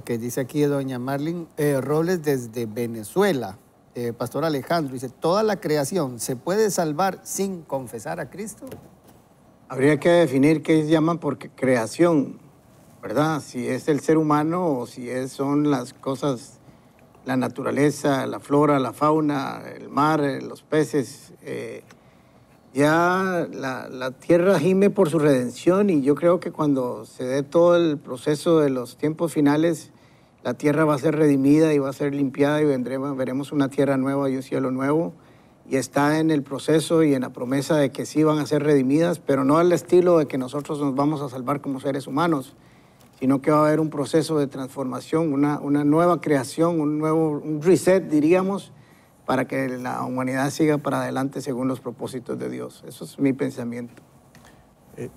que dice aquí doña Marlin eh, Robles desde Venezuela. Eh, Pastor Alejandro dice, ¿toda la creación se puede salvar sin confesar a Cristo? Habría que definir qué llaman porque creación, ¿verdad? Si es el ser humano o si es, son las cosas, la naturaleza, la flora, la fauna, el mar, los peces, eh, ya la, tierra gime por su redención y yo creo que cuando se dé todo el proceso de los tiempos finales, la tierra va a ser redimida y va a ser limpiada y vendremos, veremos una tierra nueva y un cielo nuevo. Y está en el proceso y en la promesa de que sí van a ser redimidas, pero no al estilo de que nosotros nos vamos a salvar como seres humanos, sino que va a haber un proceso de transformación, una, una nueva creación, un nuevo un reset, diríamos, para que la humanidad siga para adelante según los propósitos de Dios. Eso es mi pensamiento. Eh,